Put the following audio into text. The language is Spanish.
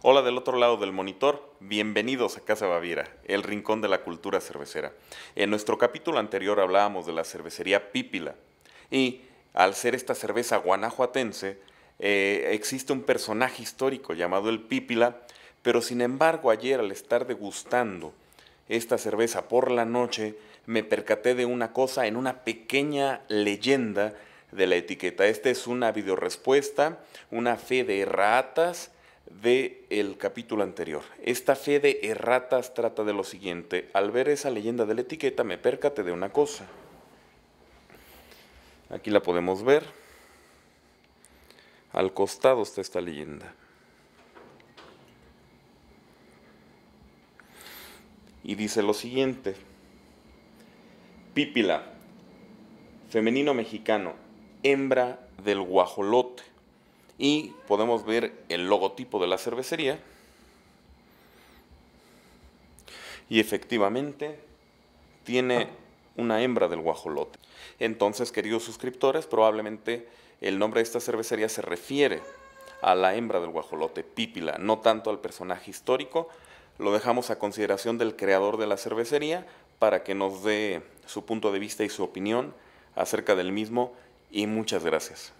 Hola del otro lado del monitor, bienvenidos a Casa Baviera, el rincón de la cultura cervecera. En nuestro capítulo anterior hablábamos de la cervecería Pípila y al ser esta cerveza guanajuatense, eh, existe un personaje histórico llamado el Pípila, pero sin embargo ayer al estar degustando esta cerveza por la noche, me percaté de una cosa en una pequeña leyenda de la etiqueta. Esta es una videorespuesta, una fe de ratas del el capítulo anterior. Esta fe de erratas trata de lo siguiente. Al ver esa leyenda de la etiqueta me percaté de una cosa. Aquí la podemos ver. Al costado está esta leyenda. Y dice lo siguiente. Pípila, femenino mexicano, hembra del guajolote y podemos ver el logotipo de la cervecería. Y efectivamente tiene una hembra del guajolote. Entonces, queridos suscriptores, probablemente el nombre de esta cervecería se refiere a la hembra del guajolote, Pípila, no tanto al personaje histórico. Lo dejamos a consideración del creador de la cervecería para que nos dé su punto de vista y su opinión acerca del mismo y muchas gracias.